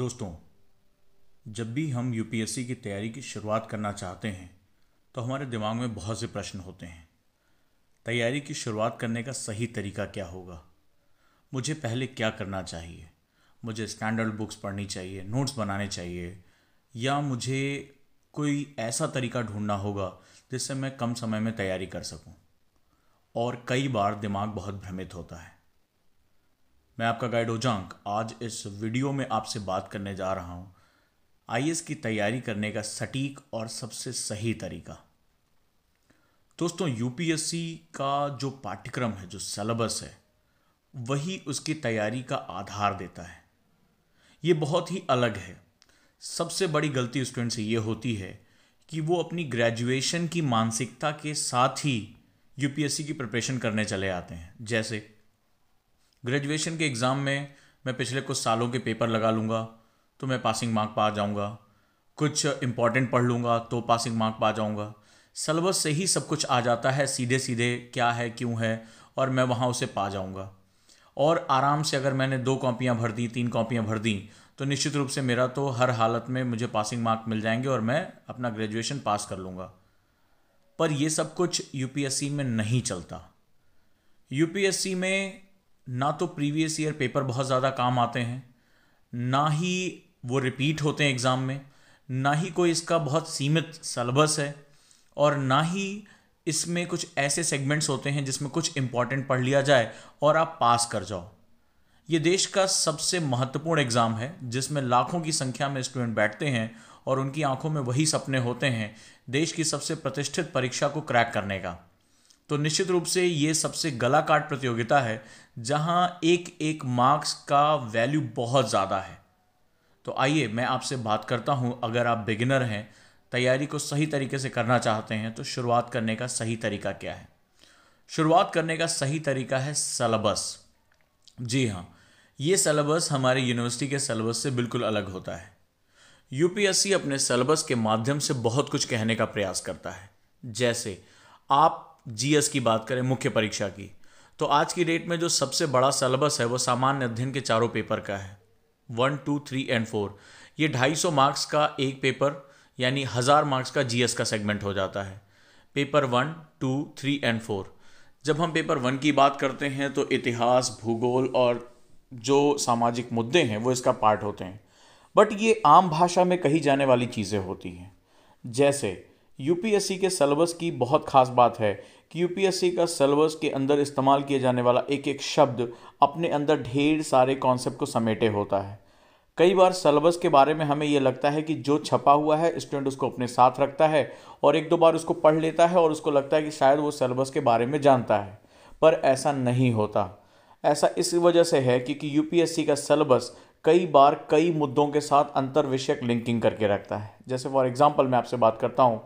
दोस्तों जब भी हम यूपीएससी की तैयारी की शुरुआत करना चाहते हैं तो हमारे दिमाग में बहुत से प्रश्न होते हैं तैयारी की शुरुआत करने का सही तरीका क्या होगा मुझे पहले क्या करना चाहिए मुझे स्टैंडर्ड बुक्स पढ़नी चाहिए नोट्स बनाने चाहिए या मुझे कोई ऐसा तरीका ढूंढना होगा जिससे मैं कम समय में तैयारी कर सकूं और कई बार दिमाग बहुत भ्रमित होता है मैं आपका गाइड ओजांक आज इस वीडियो में आपसे बात करने जा रहा हूं आई की तैयारी करने का सटीक और सबसे सही तरीका दोस्तों यूपीएससी का जो पाठ्यक्रम है जो सिलेबस है वही उसकी तैयारी का आधार देता है ये बहुत ही अलग है सबसे बड़ी गलती स्टूडेंट से ये होती है कि वो अपनी ग्रेजुएशन की मानसिकता के साथ ही यूपीएससी की प्रिपरेशन करने चले आते हैं जैसे ग्रेजुएशन के एग्ज़ाम में मैं पिछले कुछ सालों के पेपर लगा लूँगा तो मैं पासिंग मार्क पा जाऊँगा कुछ इंपॉर्टेंट पढ़ लूँगा तो पासिंग मार्क पा जाऊँगा सलेबस से ही सब कुछ आ जाता है सीधे सीधे क्या है क्यों है और मैं वहाँ उसे पा जाऊँगा और आराम से अगर मैंने दो कॉपियाँ भर दी तीन कॉपियाँ भर दी तो निश्चित रूप से मेरा तो हर हालत में मुझे पासिंग मार्क मिल जाएंगे और मैं अपना ग्रेजुएशन पास कर लूँगा पर यह सब कुछ यूपीएससी में नहीं चलता यूपीएससी में ना तो प्रीवियस ईयर पेपर बहुत ज़्यादा काम आते हैं ना ही वो रिपीट होते हैं एग्ज़ाम में ना ही कोई इसका बहुत सीमित सलेबस है और ना ही इसमें कुछ ऐसे सेगमेंट्स होते हैं जिसमें कुछ इम्पॉर्टेंट पढ़ लिया जाए और आप पास कर जाओ ये देश का सबसे महत्वपूर्ण एग्ज़ाम है जिसमें लाखों की संख्या में स्टूडेंट बैठते हैं और उनकी आंखों में वही सपने होते हैं देश की सबसे प्रतिष्ठित परीक्षा को क्रैक करने का तो निश्चित रूप से ये सबसे गला काट प्रतियोगिता है जहां एक एक मार्क्स का वैल्यू बहुत ज़्यादा है तो आइए मैं आपसे बात करता हूं अगर आप बिगिनर हैं तैयारी को सही तरीके से करना चाहते हैं तो शुरुआत करने का सही तरीका क्या है शुरुआत करने का सही तरीका है सलेबस जी हाँ ये सलेबस हमारी यूनिवर्सिटी के सलेबस से बिल्कुल अलग होता है यूपीएससी अपने सलेबस के माध्यम से बहुत कुछ कहने का प्रयास करता है जैसे आप जीएस की बात करें मुख्य परीक्षा की तो आज की डेट में जो सबसे बड़ा सिलेबस है वो सामान्य अध्ययन के चारों पेपर का है one two three and four ये ढाई सौ मार्क्स का एक पेपर यानी हज़ार मार्क्स का जीएस का सेगमेंट हो जाता है paper one two three and four जब हम पेपर वन की बात करते हैं तो इतिहास भूगोल और जो सामाजिक मुद्दे हैं वो इसका पार्ट होते हैं बट ये आम भाषा में कही जाने वाली चीज़ें होती हैं जैसे यूपीएससी के सलेबस की बहुत ख़ास बात है कि यूपीएससी का सलेबस के अंदर इस्तेमाल किए जाने वाला एक एक शब्द अपने अंदर ढेर सारे कॉन्सेप्ट को समेटे होता है कई बार सलेबस के बारे में हमें ये लगता है कि जो छपा हुआ है स्टूडेंट उसको अपने साथ रखता है और एक दो बार उसको पढ़ लेता है और उसको लगता है कि शायद वो सलेबस के बारे में जानता है पर ऐसा नहीं होता ऐसा इस वजह से है क्योंकि यूपीएससी का सलेबस कई बार कई मुद्दों के साथ अंतर विषयक लिंकिंग करके रखता है जैसे फॉर एग्ज़ाम्पल मैं आपसे बात करता हूँ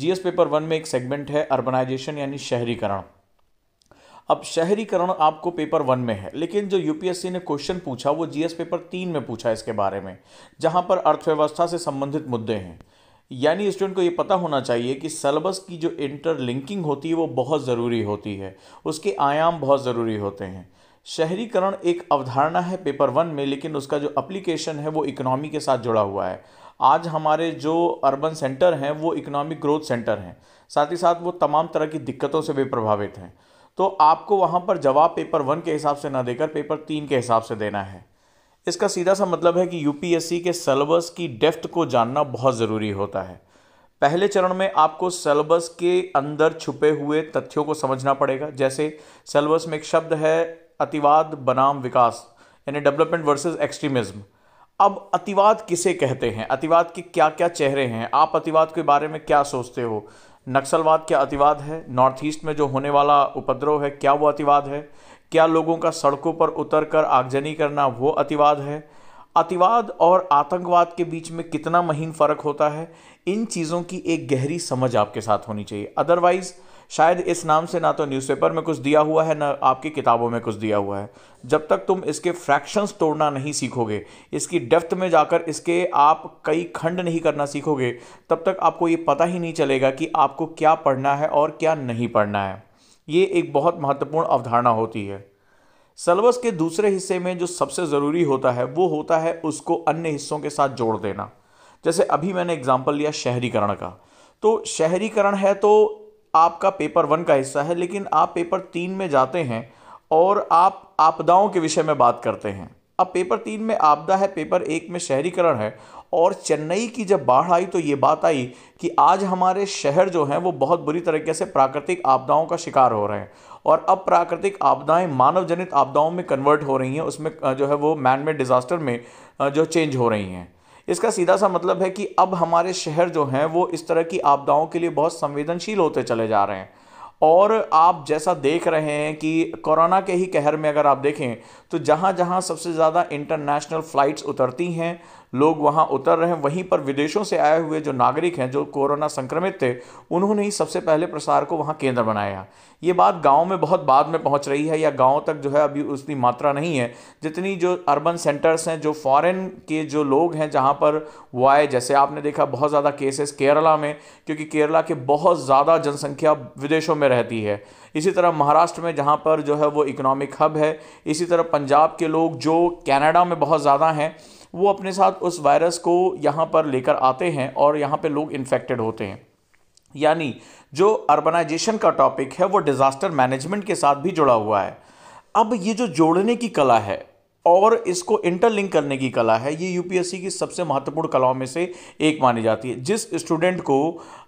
जीएस पेपर वन में एक सेगमेंट है अर्बनाइजेशन यानी शहरीकरण अब शहरीकरण आपको पेपर वन में है लेकिन जो यूपीएससी ने क्वेश्चन पूछा वो जीएस पेपर तीन में पूछा इसके बारे में जहां पर अर्थव्यवस्था से संबंधित मुद्दे हैं यानी स्टूडेंट को ये पता होना चाहिए कि सलेबस की जो इंटरलिंकिंग होती है वो बहुत ज़रूरी होती है उसके आयाम बहुत ज़रूरी होते हैं शहरीकरण एक अवधारणा है पेपर वन में लेकिन उसका जो अप्लीकेशन है वो इकोनॉमी के साथ जुड़ा हुआ है आज हमारे जो अर्बन सेंटर हैं वो इकोनॉमिक ग्रोथ सेंटर हैं साथ ही साथ वो तमाम तरह की दिक्कतों से भी प्रभावित हैं तो आपको वहाँ पर जवाब पेपर वन के हिसाब से ना देकर पेपर तीन के हिसाब से देना है इसका सीधा सा मतलब है कि यूपीएससी के सलेबस की डेफ्थ को जानना बहुत ज़रूरी होता है पहले चरण में आपको सेलेबस के अंदर छुपे हुए तथ्यों को समझना पड़ेगा जैसे सेलेबस में एक शब्द है अतिवाद बनाम विकास यानी डेवलपमेंट वर्सेस एक्सट्रीमिज्म अब अतिवाद किसे कहते हैं अतिवाद के क्या क्या चेहरे हैं आप अतिवाद के बारे में क्या सोचते हो नक्सलवाद क्या अतिवाद है नॉर्थ ईस्ट में जो होने वाला उपद्रव है क्या वो अतिवाद है क्या लोगों का सड़कों पर उतर कर आगजनी करना वो अतिवाद है अतिवाद और आतंकवाद के बीच में कितना महीन फ़र्क होता है इन चीज़ों की एक गहरी समझ आपके साथ होनी चाहिए अदरवाइज़ शायद इस नाम से ना तो न्यूज़पेपर में कुछ दिया हुआ है ना आपकी किताबों में कुछ दिया हुआ है जब तक तुम इसके फ्रैक्शंस तोड़ना नहीं सीखोगे इसकी डेफ्थ में जाकर इसके आप कई खंड नहीं करना सीखोगे तब तक आपको ये पता ही नहीं चलेगा कि आपको क्या पढ़ना है और क्या नहीं पढ़ना है ये एक बहुत महत्वपूर्ण अवधारणा होती है सलेबस के दूसरे हिस्से में जो सबसे ज़रूरी होता है वो होता है उसको अन्य हिस्सों के साथ जोड़ देना जैसे अभी मैंने एग्जाम्पल लिया शहरीकरण का तो शहरीकरण है तो आपका पेपर वन का हिस्सा है लेकिन आप पेपर तीन में जाते हैं और आप आपदाओं के विषय में बात करते हैं अब पेपर तीन में आपदा है पेपर एक में शहरीकरण है और चेन्नई की जब बाढ़ आई तो ये बात आई कि आज हमारे शहर जो हैं वो बहुत बुरी तरीके से प्राकृतिक आपदाओं का शिकार हो रहे हैं और अब प्राकृतिक आपदाएं मानव जनित आपदाओं में कन्वर्ट हो रही हैं उसमें जो है वो मैन मेड डिज़ास्टर में जो चेंज हो रही हैं इसका सीधा सा मतलब है कि अब हमारे शहर जो हैं वो इस तरह की आपदाओं के लिए बहुत संवेदनशील होते चले जा रहे हैं और आप जैसा देख रहे हैं कि कोरोना के ही कहर में अगर आप देखें तो जहाँ जहाँ सबसे ज़्यादा इंटरनेशनल फ़्लाइट्स उतरती हैं लोग वहाँ उतर रहे हैं वहीं पर विदेशों से आए हुए जो नागरिक हैं जो कोरोना संक्रमित थे उन्होंने ही सबसे पहले प्रसार को वहाँ केंद्र बनाया ये बात गाँव में बहुत बाद में पहुँच रही है या गाँव तक जो है अभी उतनी मात्रा नहीं है जितनी जो अर्बन सेंटर्स हैं जो फॉरेन के जो लोग हैं जहाँ पर वो आए जैसे आपने देखा बहुत ज़्यादा केसेस केरला में क्योंकि केरला के बहुत ज़्यादा जनसंख्या विदेशों में रहती है इसी तरह महाराष्ट्र में जहाँ पर जो है वो इकोनॉमिक हब है इसी तरह पंजाब के लोग जो कनाडा में बहुत ज़्यादा हैं वो अपने साथ उस वायरस को यहाँ पर लेकर आते हैं और यहाँ पर लोग इन्फेक्टेड होते हैं यानी जो अर्बनाइजेशन का टॉपिक है वो डिज़ास्टर मैनेजमेंट के साथ भी जुड़ा हुआ है अब ये जो जोड़ने की कला है और इसको इंटरलिंक करने की कला है ये यूपीएससी की सबसे महत्वपूर्ण कलाओं में से एक मानी जाती है जिस स्टूडेंट को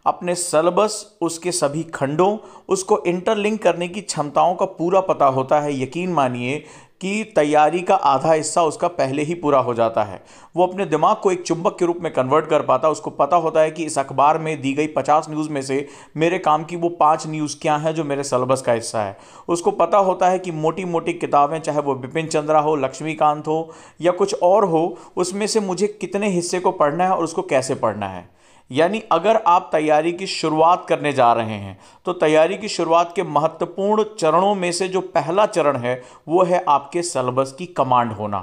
अपने सलेबस उसके सभी खंडों उसको इंटरलिंक करने की क्षमताओं का पूरा पता होता है यकीन मानिए की तैयारी का आधा हिस्सा उसका पहले ही पूरा हो जाता है वो अपने दिमाग को एक चुंबक के रूप में कन्वर्ट कर पाता है उसको पता होता है कि इस अखबार में दी गई पचास न्यूज़ में से मेरे काम की वो पाँच न्यूज़ क्या हैं जो मेरे सलेबस का हिस्सा है उसको पता होता है कि मोटी मोटी किताबें चाहे वो बिपिन चंद्रा हो लक्ष्मीकांत हो या कुछ और हो उसमें से मुझे कितने हिस्से को पढ़ना है और उसको कैसे पढ़ना है यानी अगर आप तैयारी की शुरुआत करने जा रहे हैं तो तैयारी की शुरुआत के महत्वपूर्ण चरणों में से जो पहला चरण है वो है आपके सलेबस की कमांड होना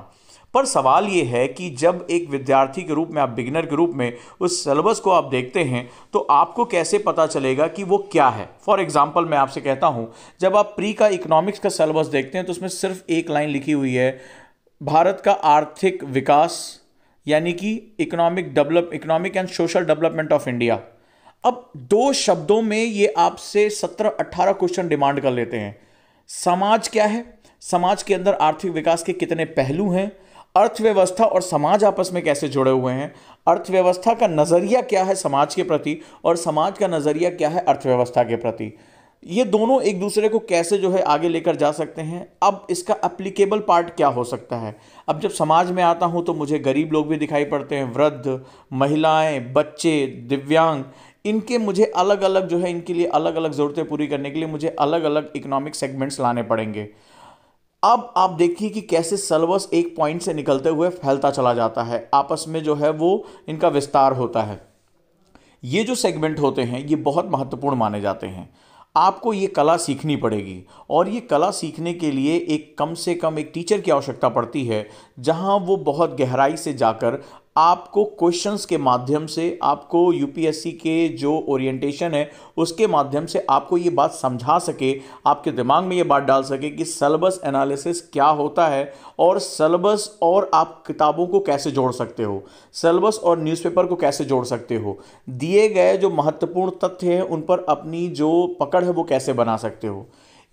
पर सवाल ये है कि जब एक विद्यार्थी के रूप में आप बिगिनर के रूप में उस सिलेबस को आप देखते हैं तो आपको कैसे पता चलेगा कि वो क्या है फॉर एग्जाम्पल मैं आपसे कहता हूँ जब आप प्री का इकोनॉमिक्स का सिलेबस देखते हैं तो उसमें सिर्फ एक लाइन लिखी हुई है भारत का आर्थिक विकास यानी कि economic develop economic and social development of India अब दो शब्दों में ये आपसे सत्रह अट्ठारह क्वेश्चन डिमांड कर लेते हैं समाज क्या है समाज के अंदर आर्थिक विकास के कितने पहलू हैं अर्थव्यवस्था और समाज आपस में कैसे जुड़े हुए हैं अर्थव्यवस्था का नज़रिया क्या है समाज के प्रति और समाज का नज़रिया क्या है अर्थव्यवस्था के प्रति ये दोनों एक दूसरे को कैसे जो है आगे लेकर जा सकते हैं अब इसका अप्लीकेबल पार्ट क्या हो सकता है अब जब समाज में आता हूँ तो मुझे गरीब लोग भी दिखाई पड़ते हैं वृद्ध महिलाएं बच्चे दिव्यांग इनके मुझे अलग अलग जो है इनके लिए अलग अलग ज़रूरतें पूरी करने के लिए मुझे अलग अलग इकोनॉमिक सेगमेंट्स लाने पड़ेंगे अब आप देखिए कि कैसे सलवस एक पॉइंट से निकलते हुए फैलता चला जाता है आपस में जो है वो इनका विस्तार होता है ये जो सेगमेंट होते हैं ये बहुत महत्वपूर्ण माने जाते हैं आपको ये कला सीखनी पड़ेगी और ये कला सीखने के लिए एक कम से कम एक टीचर की आवश्यकता पड़ती है जहां वो बहुत गहराई से जाकर आपको क्वेश्चंस के माध्यम से आपको यूपीएससी के जो ओरिएंटेशन है उसके माध्यम से आपको ये बात समझा सके आपके दिमाग में ये बात डाल सके कि सलेबस एनालिसिस क्या होता है और सलेबस और आप किताबों को कैसे जोड़ सकते हो सलेबस और न्यूज़पेपर को कैसे जोड़ सकते हो दिए गए जो महत्वपूर्ण तथ्य हैं उन पर अपनी जो पकड़ है वो कैसे बना सकते हो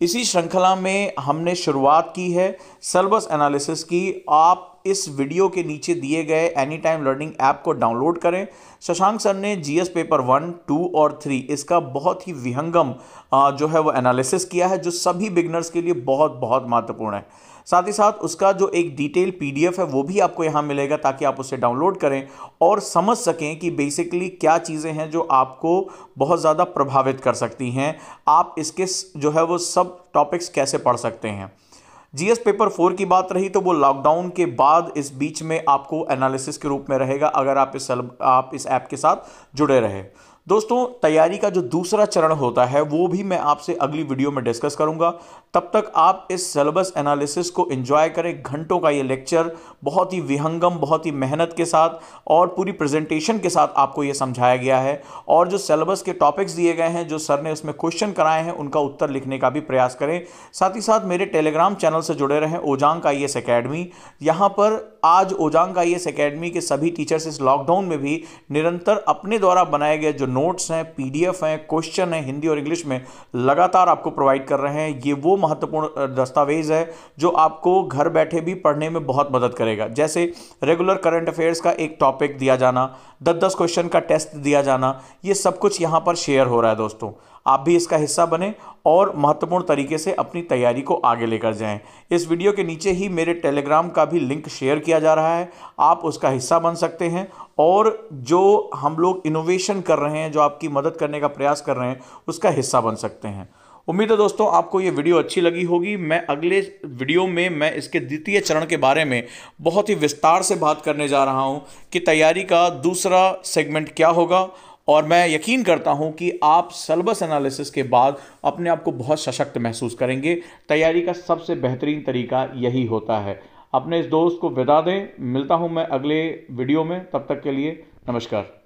इसी श्रृंखला में हमने शुरुआत की है सिलबस एनालिसिस की आप इस वीडियो के नीचे दिए गए एनी टाइम लर्निंग ऐप को डाउनलोड करें शशांक सर ने जीएस पेपर वन टू और थ्री इसका बहुत ही विहंगम जो है वो एनालिसिस किया है जो सभी बिगनर्स के लिए बहुत बहुत महत्वपूर्ण है साथ ही साथ उसका जो एक डिटेल पीडीएफ है वो भी आपको यहाँ मिलेगा ताकि आप उसे डाउनलोड करें और समझ सकें कि बेसिकली क्या चीज़ें हैं जो आपको बहुत ज़्यादा प्रभावित कर सकती हैं आप इसके जो है वो सब टॉपिक्स कैसे पढ़ सकते हैं जीएस पेपर फोर की बात रही तो वो लॉकडाउन के बाद इस बीच में आपको एनालिसिस के रूप में रहेगा अगर आप इस आप इस ऐप के साथ जुड़े रहे दोस्तों तैयारी का जो दूसरा चरण होता है वो भी मैं आपसे अगली वीडियो में डिस्कस करूंगा तब तक आप इस सिलेबस एनालिसिस को एंजॉय करें घंटों का ये लेक्चर बहुत ही विहंगम बहुत ही मेहनत के साथ और पूरी प्रेजेंटेशन के साथ आपको ये समझाया गया है और जो सेलेबस के टॉपिक्स दिए गए हैं जो सर ने उसमें क्वेश्चन कराए हैं उनका उत्तर लिखने का भी प्रयास करें साथ ही साथ मेरे टेलीग्राम चैनल से जुड़े रहें ओजांग का एस अकेडमी यहाँ पर आज ओजांग का एस अकेडमी के सभी टीचर्स इस लॉकडाउन में भी निरंतर अपने द्वारा बनाए गए जो नोट्स हैं पी हैं क्वेश्चन हैं हिंदी और इंग्लिश में लगातार आपको प्रोवाइड कर रहे हैं ये वो महत्वपूर्ण दस्तावेज़ है जो आपको घर बैठे भी पढ़ने में बहुत मदद करेगा जैसे रेगुलर करंट अफेयर्स का एक टॉपिक दिया जाना दस दस क्वेश्चन का टेस्ट दिया जाना ये सब कुछ यहाँ पर शेयर हो रहा है दोस्तों आप भी इसका हिस्सा बने और महत्वपूर्ण तरीके से अपनी तैयारी को आगे लेकर जाएं इस वीडियो के नीचे ही मेरे टेलीग्राम का भी लिंक शेयर किया जा रहा है आप उसका हिस्सा बन सकते हैं और जो हम लोग इनोवेशन कर रहे हैं जो आपकी मदद करने का प्रयास कर रहे हैं उसका हिस्सा बन सकते हैं उम्मीद है दोस्तों आपको ये वीडियो अच्छी लगी होगी मैं अगले वीडियो में मैं इसके द्वितीय चरण के बारे में बहुत ही विस्तार से बात करने जा रहा हूँ कि तैयारी का दूसरा सेगमेंट क्या होगा और मैं यकीन करता हूं कि आप सलबस एनालिसिस के बाद अपने आप को बहुत सशक्त महसूस करेंगे तैयारी का सबसे बेहतरीन तरीका यही होता है अपने इस दोस्त को विदा दें मिलता हूं मैं अगले वीडियो में तब तक के लिए नमस्कार